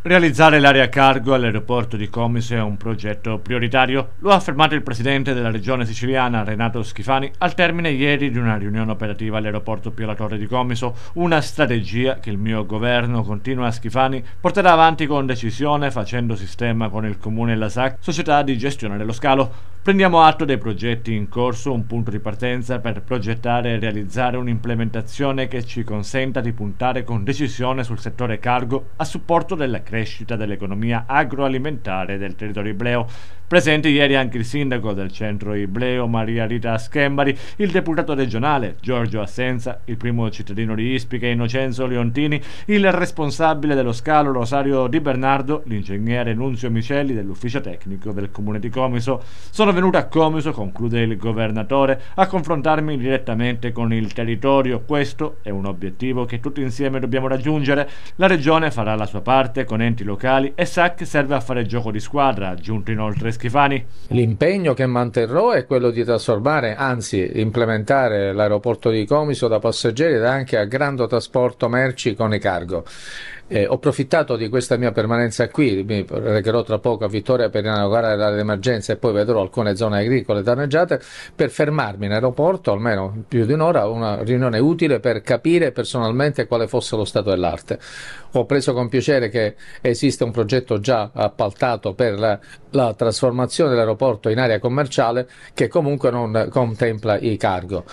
Realizzare l'area cargo all'aeroporto di Comiso è un progetto prioritario, lo ha affermato il presidente della regione siciliana Renato Schifani al termine ieri di una riunione operativa all'aeroporto Pio Torre di Comiso, una strategia che il mio governo, continua a Schifani, porterà avanti con decisione facendo sistema con il comune e la SAC, società di gestione dello scalo. Prendiamo atto dei progetti in corso, un punto di partenza per progettare e realizzare un'implementazione che ci consenta di puntare con decisione sul settore cargo a supporto della crescita dell'economia agroalimentare del territorio ibleo. Presenti ieri anche il sindaco del centro Ibleo Maria Rita Schembari, il deputato regionale Giorgio Assenza, il primo cittadino di Ispica Innocenzo Leontini, il responsabile dello scalo Rosario Di Bernardo, l'ingegnere Nunzio Micelli dell'ufficio tecnico del comune di Comiso. Sono venuto a Comiso, conclude il governatore, a confrontarmi direttamente con il territorio. Questo è un obiettivo che tutti insieme dobbiamo raggiungere. La regione farà la sua parte con enti locali e SAC serve a fare gioco di squadra, aggiunto inoltre Schifani? L'impegno che manterrò è quello di trasformare, anzi implementare l'aeroporto di Comiso da passeggeri ed anche a grande trasporto merci con i cargo. Eh, ho approfittato di questa mia permanenza qui, mi recherò tra poco a Vittoria per inaugurare l'area d'emergenza e poi vedrò alcune zone agricole danneggiate per fermarmi in aeroporto almeno più di un'ora, una riunione utile per capire personalmente quale fosse lo stato dell'arte. Ho preso con piacere che esiste un progetto già appaltato per la, la trasformazione trasformazione dell'aeroporto in area commerciale che comunque non contempla i cargo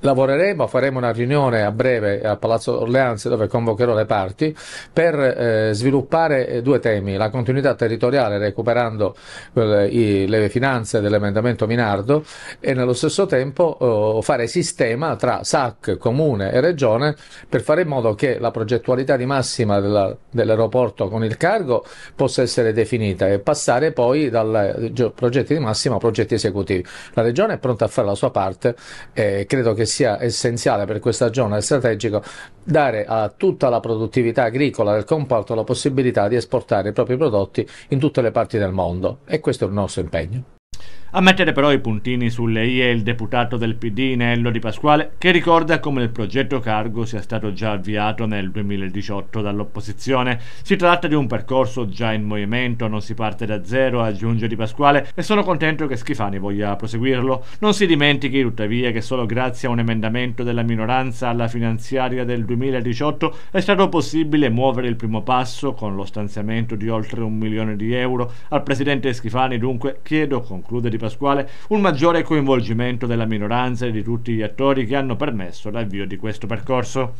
lavoreremo, faremo una riunione a breve a Palazzo Orleans dove convocherò le parti per eh, sviluppare eh, due temi, la continuità territoriale recuperando eh, i, le finanze dell'emendamento Minardo e nello stesso tempo eh, fare sistema tra SAC, Comune e Regione per fare in modo che la progettualità di massima della, dell'aeroporto con il cargo possa essere definita e passare poi dai eh, progetti di massima a progetti esecutivi. La Regione è pronta a fare la sua parte e credo che sia essenziale per questa zona strategica dare a tutta la produttività agricola del comparto la possibilità di esportare i propri prodotti in tutte le parti del mondo e questo è il nostro impegno. A mettere però i puntini sulle i è il deputato del PD Nello Di Pasquale, che ricorda come il progetto Cargo sia stato già avviato nel 2018 dall'opposizione. Si tratta di un percorso già in movimento, non si parte da zero, aggiunge Di Pasquale, e sono contento che Schifani voglia proseguirlo. Non si dimentichi tuttavia che solo grazie a un emendamento della minoranza alla finanziaria del 2018 è stato possibile muovere il primo passo con lo stanziamento di oltre un milione di euro. Al presidente Schifani dunque chiedo, conclude Di Pasquale un maggiore coinvolgimento della minoranza e di tutti gli attori che hanno permesso l'avvio di questo percorso.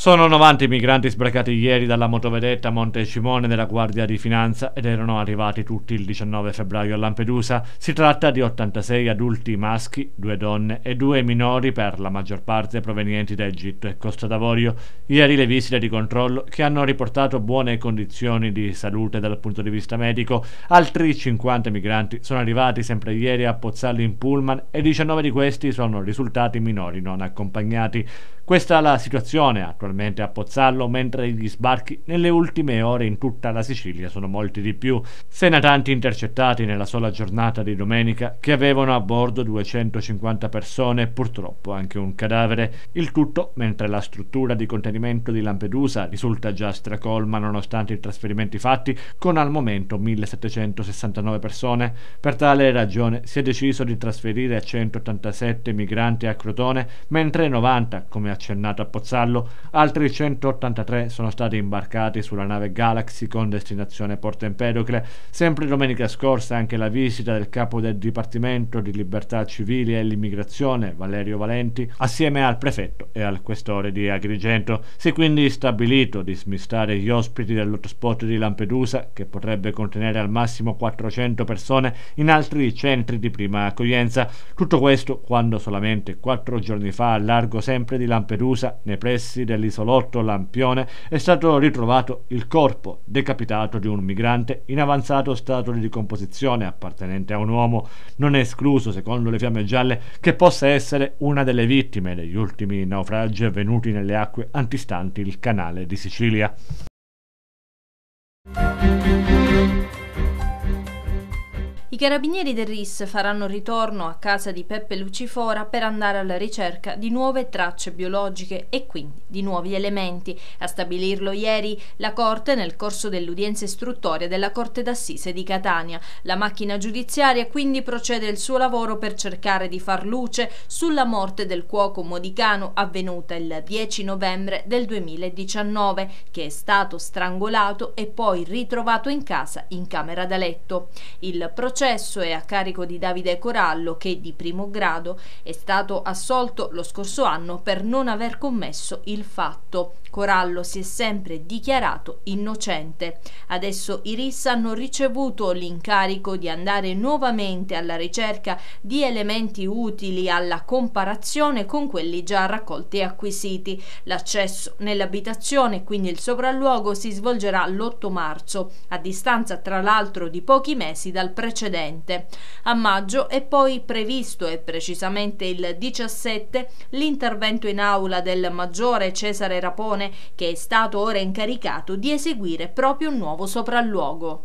Sono 90 i migranti sbracati ieri dalla motovedetta Monte Cimone della Guardia di Finanza ed erano arrivati tutti il 19 febbraio a Lampedusa. Si tratta di 86 adulti maschi, due donne e due minori per la maggior parte provenienti da Egitto e Costa d'Avorio. Ieri le visite di controllo che hanno riportato buone condizioni di salute dal punto di vista medico. Altri 50 migranti sono arrivati sempre ieri a Pozzallo in Pullman e 19 di questi sono risultati minori non accompagnati. Questa è la situazione attuale naturalmente a Pozzallo, mentre gli sbarchi nelle ultime ore in tutta la Sicilia sono molti di più. Se natanti intercettati nella sola giornata di domenica, che avevano a bordo 250 persone e purtroppo anche un cadavere. Il tutto mentre la struttura di contenimento di Lampedusa risulta già stracolma nonostante i trasferimenti fatti, con al momento 1769 persone. Per tale ragione si è deciso di trasferire 187 migranti a Crotone, mentre 90, come accennato a Pozzallo, altri 183 sono stati imbarcati sulla nave Galaxy con destinazione Porto Empedocle. Sempre domenica scorsa anche la visita del capo del Dipartimento di Libertà Civili e l'Immigrazione, Valerio Valenti, assieme al prefetto e al questore di Agrigento. Si è quindi stabilito di smistare gli ospiti dell'hotspot di Lampedusa, che potrebbe contenere al massimo 400 persone, in altri centri di prima accoglienza. Tutto questo quando solamente quattro giorni fa, a largo sempre di Lampedusa, nei pressi dell'isola dell'isolotto Lampione è stato ritrovato il corpo decapitato di un migrante in avanzato stato di decomposizione appartenente a un uomo. Non è escluso, secondo le fiamme gialle, che possa essere una delle vittime degli ultimi naufragi avvenuti nelle acque antistanti il canale di Sicilia. carabinieri del RIS faranno ritorno a casa di Peppe Lucifora per andare alla ricerca di nuove tracce biologiche e quindi di nuovi elementi. A stabilirlo ieri la Corte nel corso dell'udienza istruttoria della Corte d'Assise di Catania. La macchina giudiziaria quindi procede il suo lavoro per cercare di far luce sulla morte del cuoco modicano avvenuta il 10 novembre del 2019 che è stato strangolato e poi ritrovato in casa in camera da letto. Il processo processo è a carico di Davide Corallo che di primo grado è stato assolto lo scorso anno per non aver commesso il fatto. Corallo si è sempre dichiarato innocente. Adesso i RIS hanno ricevuto l'incarico di andare nuovamente alla ricerca di elementi utili alla comparazione con quelli già raccolti e acquisiti. L'accesso nell'abitazione, quindi il sopralluogo, si svolgerà l'8 marzo, a distanza tra l'altro di pochi mesi dal precedente precedente. A maggio è poi previsto, e precisamente il 17, l'intervento in aula del maggiore Cesare Rapone, che è stato ora incaricato di eseguire proprio un nuovo sopralluogo.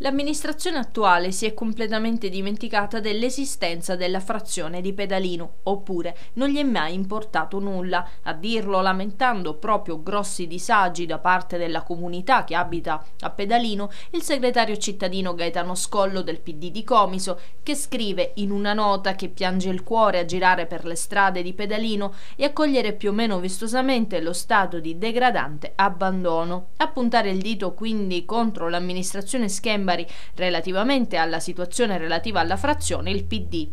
L'amministrazione attuale si è completamente dimenticata dell'esistenza della frazione di Pedalino, oppure non gli è mai importato nulla. A dirlo lamentando proprio grossi disagi da parte della comunità che abita a Pedalino, il segretario cittadino Gaetano Scollo del PD di Comiso, che scrive in una nota che piange il cuore a girare per le strade di Pedalino e a cogliere più o meno vistosamente lo stato di degradante abbandono. A puntare il dito quindi contro l'amministrazione schemba Cimbari. Relativamente alla situazione relativa alla frazione, il PD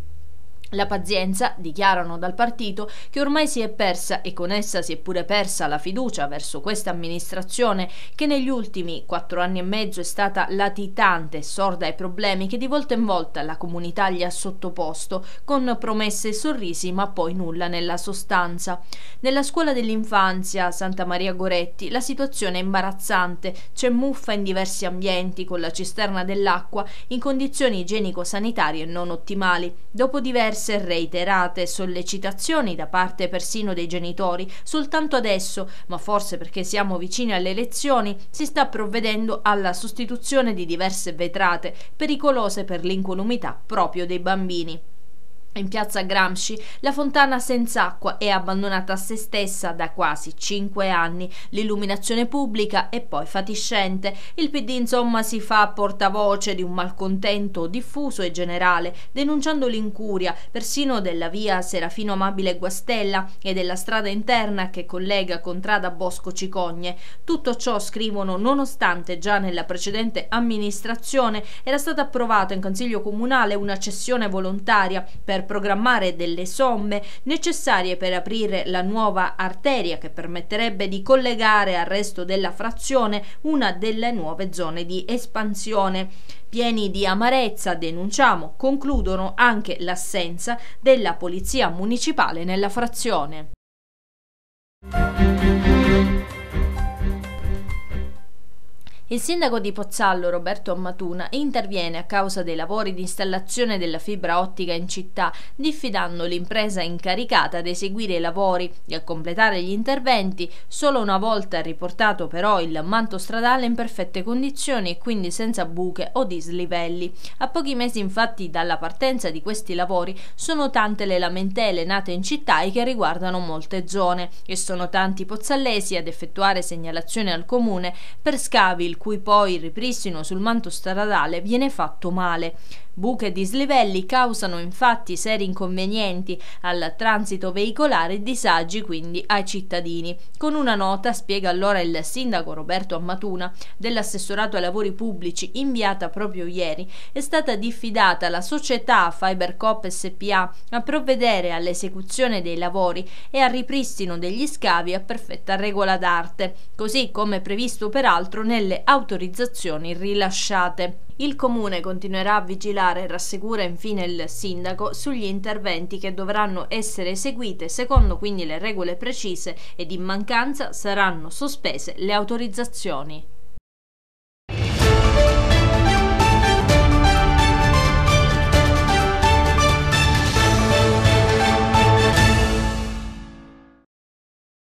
la pazienza, dichiarano dal partito, che ormai si è persa e con essa si è pure persa la fiducia verso questa amministrazione che negli ultimi quattro anni e mezzo è stata latitante e sorda ai problemi che di volta in volta la comunità gli ha sottoposto, con promesse e sorrisi ma poi nulla nella sostanza. Nella scuola dell'infanzia Santa Maria Goretti la situazione è imbarazzante, c'è muffa in diversi ambienti con la cisterna dell'acqua in condizioni igienico-sanitarie non ottimali. Dopo diversi diverse e reiterate sollecitazioni da parte persino dei genitori, soltanto adesso, ma forse perché siamo vicini alle elezioni, si sta provvedendo alla sostituzione di diverse vetrate pericolose per l'incolumità proprio dei bambini. In piazza Gramsci la fontana senza acqua è abbandonata a se stessa da quasi cinque anni, l'illuminazione pubblica è poi fatiscente, il PD insomma si fa portavoce di un malcontento diffuso e generale, denunciando l'incuria persino della via Serafino Amabile Guastella e della strada interna che collega Contrada Bosco Cicogne. Tutto ciò scrivono nonostante già nella precedente amministrazione era stata approvata in Consiglio Comunale una cessione volontaria per programmare delle somme necessarie per aprire la nuova arteria che permetterebbe di collegare al resto della frazione una delle nuove zone di espansione. Pieni di amarezza, denunciamo, concludono anche l'assenza della polizia municipale nella frazione. Il sindaco di Pozzallo, Roberto Ammatuna, interviene a causa dei lavori di installazione della fibra ottica in città, diffidando l'impresa incaricata ad eseguire i lavori e a completare gli interventi. Solo una volta riportato però il manto stradale in perfette condizioni e quindi senza buche o dislivelli. A pochi mesi infatti dalla partenza di questi lavori sono tante le lamentele nate in città e che riguardano molte zone e sono tanti pozzallesi ad effettuare segnalazioni al comune per scavi, il cui poi ripristino sul manto stradale viene fatto male Buche e dislivelli causano infatti seri inconvenienti al transito veicolare e disagi quindi ai cittadini. Con una nota, spiega allora il sindaco Roberto Ammatuna, dell'assessorato ai lavori pubblici inviata proprio ieri, è stata diffidata la società Fibercop SPA a provvedere all'esecuzione dei lavori e al ripristino degli scavi a perfetta regola d'arte, così come previsto peraltro nelle autorizzazioni rilasciate. Il comune continuerà a vigilare parlamentare rassicura infine il sindaco sugli interventi che dovranno essere eseguiti secondo quindi le regole precise ed in mancanza saranno sospese le autorizzazioni.